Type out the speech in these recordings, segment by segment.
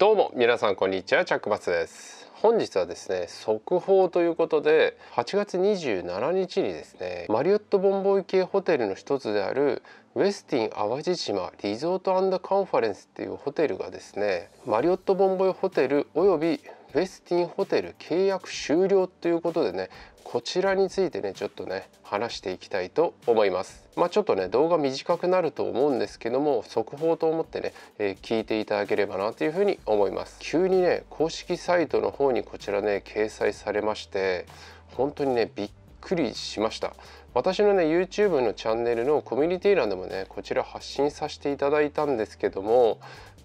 どうも皆さんこんにちはチャックバスです本日はですね速報ということで8月27日にですねマリオットボンボイ系ホテルの一つであるウェスティン淡路島リゾートカンファレンスっていうホテルがですねマリオットボンボイホテルおよびウェスティンホテル契約終了ということでねこちらについてねちょっとね話していきたいと思いますまあ、ちょっとね動画短くなると思うんですけども速報と思ってね、えー、聞いていただければなというふに思います急にね公式サイトの方にこちらね掲載されまして本当にねびっくりしました私のね YouTube のチャンネルのコミュニティ欄でもねこちら発信させていただいたんですけども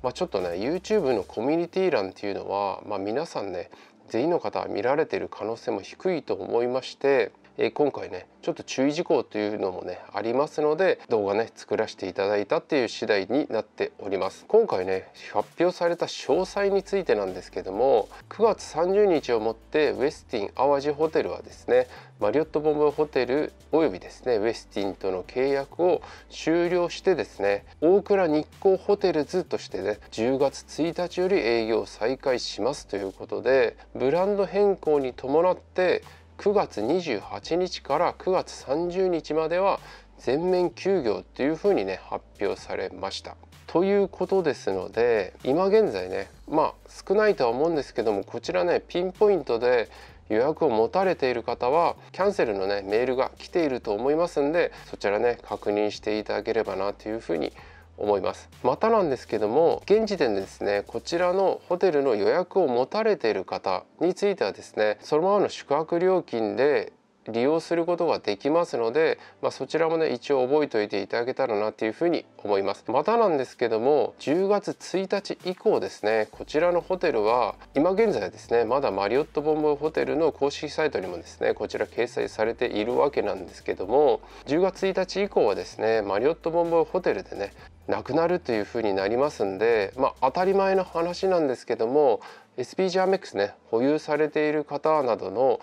まあ、ちょっとね YouTube のコミュニティ欄っていうのは、まあ、皆さんね全員の方は見られている可能性も低いと思いましてえ今回ねちょっと注意事項というのもねありますので動画ね作らせていただいたっていう次第になっております今回ね発表された詳細についてなんですけども9月30日をもってウェスティン淡路ホテルはですねマリオットボンボホテルおよびですねウェスティンとの契約を終了してですね大倉日光ホテルズとしてね10月1日より営業再開しますということでブランド変更に伴って9月28日から9月30日までは全面休業というふうにね発表されました。ということですので今現在ねまあ少ないとは思うんですけどもこちらねピンポイントで予約を持たれている方はキャンセルのねメールが来ていると思いますんでそちらね確認していただければなというふうに思います。思いますまたなんですけども現時点でですねこちらのホテルの予約を持たれている方についてはですねそのままの宿泊料金で利用することができますので、まあ、そちらもね一応覚えておいていただけたらなというふうに思いますまたなんですけども10月1日以降ですねこちらのホテルは今現在ですねまだマリオットボンボイホテルの公式サイトにもですねこちら掲載されているわけなんですけども10月1日以降はですねマリオットボンボイホテルでねなくなるというふうになりますんで、まあ、当たり前の話なんですけども SPGRMX ね保有されている方などの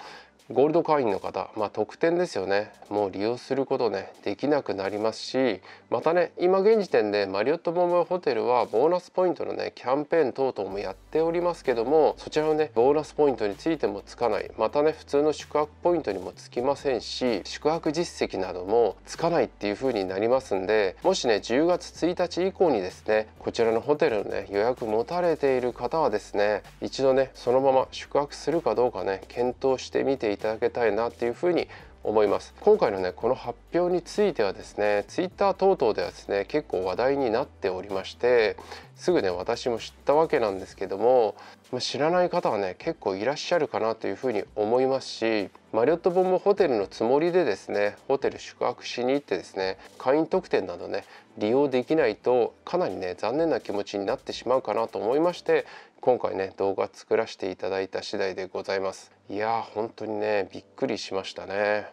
ゴールド会員の方、まあ、特典ですよねもう利用することねできなくなりますしまたね今現時点でマリオットモモホテルはボーナスポイントのねキャンペーン等々もやっておりますけどもそちらのねボーナスポイントについてもつかないまたね普通の宿泊ポイントにもつきませんし宿泊実績などもつかないっていう風になりますんでもしね10月1日以降にですねこちらのホテルのね予約持たれている方はですね一度ねそのまま宿泊するかどうかね検討してみていただきたいなっていうふうに思います今回のねこの発表についてはですね Twitter 等々ではですね結構話題になっておりましてすぐね私も知ったわけなんですけども、ま知らない方はね結構いらっしゃるかなというふうに思いますしマリオットボもホテルのつもりでですねホテル宿泊しに行ってですね会員特典などね利用できないとかなりね残念な気持ちになってしまうかなと思いまして今回ね動画作らせていただいた次第でございますいや本当にねびっくりしましたね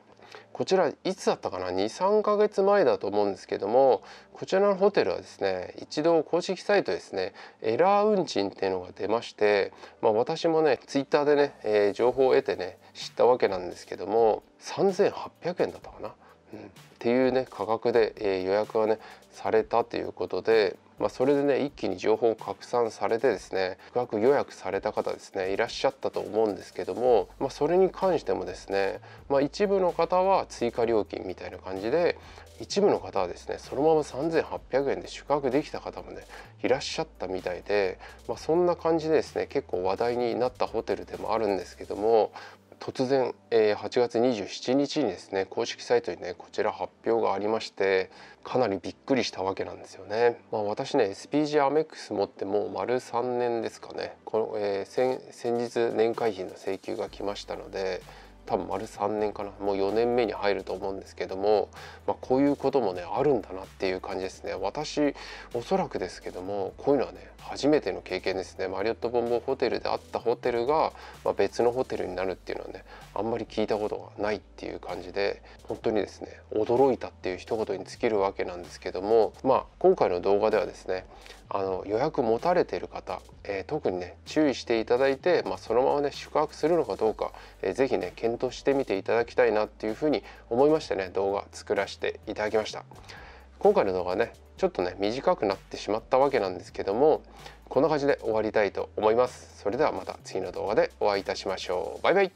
こちらいつだったかな23ヶ月前だと思うんですけどもこちらのホテルはですね一度公式サイトですねエラー運賃っていうのが出まして、まあ、私もねツイッターでね、えー、情報を得てね知ったわけなんですけども3800円だったかなっていうね価格で、え予約がねされたということで、まあ、それでね一気に情報拡散されてですね宿泊予約された方ですねいらっしゃったと思うんですけども、まあ、それに関してもですね、まあ、一部の方は追加料金みたいな感じで一部の方はですねそのまま3800円で宿泊できた方もねいらっしゃったみたいで、まあ、そんな感じでですね結構話題になったホテルでもあるんですけども、突然、えー、8月27日にですね公式サイトにねこちら発表がありましてかなりびっくりしたわけなんですよね。まあ、私ね SPG アメックス持ってもう丸3年ですかねこの、えー、先日年会費の請求が来ましたので多分丸3年かなもう4年目に入ると思うんですけども、まあ、こういうこともねあるんだなっていう感じですね私おそらくですけどもこういうのはね初めての経験ですねマリオットボンボンホテルであったホテルが、まあ、別のホテルになるっていうのはねあんまり聞いたことがないっていう感じで本当にですね驚いたっていう一言に尽きるわけなんですけどもまあ今回の動画ではですねあの予約持たれてる方えー、特にね注意していただいて、まあ、そのままね宿泊するのかどうか、えー、ぜね検討してみていただきたいなっていうふうに思いましてね動画作らせていただきました今回の動画ねちょっとね短くなってしまったわけなんですけどもこんな感じで終わりたいと思いますそれではまた次の動画でお会いいたしましょうバイバイ